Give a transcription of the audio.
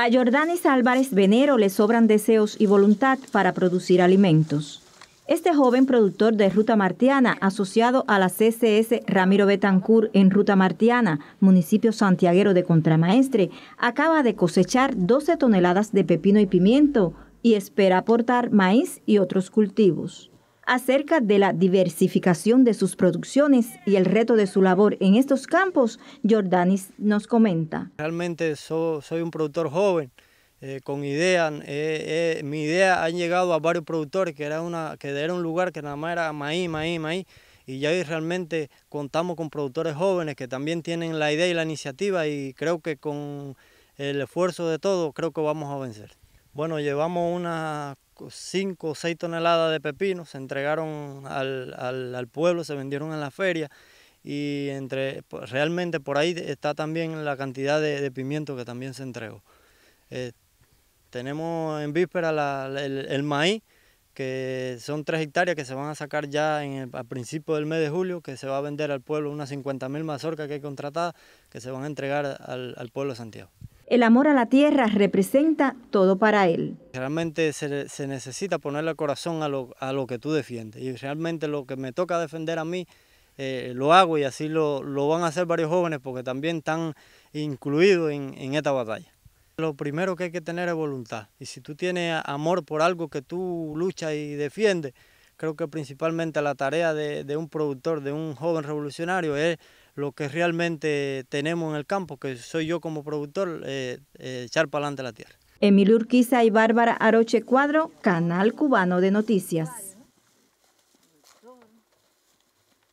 A Jordanis Álvarez Venero le sobran deseos y voluntad para producir alimentos. Este joven productor de Ruta Martiana, asociado a la CCS Ramiro Betancourt en Ruta Martiana, municipio santiaguero de Contramaestre, acaba de cosechar 12 toneladas de pepino y pimiento y espera aportar maíz y otros cultivos acerca de la diversificación de sus producciones y el reto de su labor en estos campos, Jordanis nos comenta. Realmente soy un productor joven, eh, con ideas. Eh, eh, mi idea ha llegado a varios productores, que era, una, que era un lugar que nada más era maíz, maíz, maíz y ya hoy realmente contamos con productores jóvenes que también tienen la idea y la iniciativa y creo que con el esfuerzo de todos creo que vamos a vencer. Bueno, llevamos una... 5 o 6 toneladas de pepino, se entregaron al, pueblo, se vendieron en la feria y entre, pues, realmente por ahí está también la cantidad de, pimiento que también se entregó. Eh, tenemos en víspera el, maíz, que son 3 hectáreas que se van a sacar ya en el, principio del mes de julio, que se va a vender al pueblo unas 50.000 mazorcas que hay contratadas, que se van a entregar al, al pueblo de Santiago. El amor a la tierra representa todo para él. Realmente se, necesita ponerle corazón a lo, que tú defiendes y realmente lo que me toca defender a mí eh, lo hago y así lo, lo, van a hacer varios jóvenes porque también están incluidos en, esta batalla. Lo primero que hay que tener es voluntad y si tú tienes amor por algo que tú luchas y defiendes, creo que principalmente la tarea de un productor, de un joven revolucionario es lo que realmente tenemos en el campo, que soy yo como productor, eh, eh, echar para adelante la tierra. Emilio Urquiza y Bárbara Aroche Cuadro, Canal Cubano de Noticias.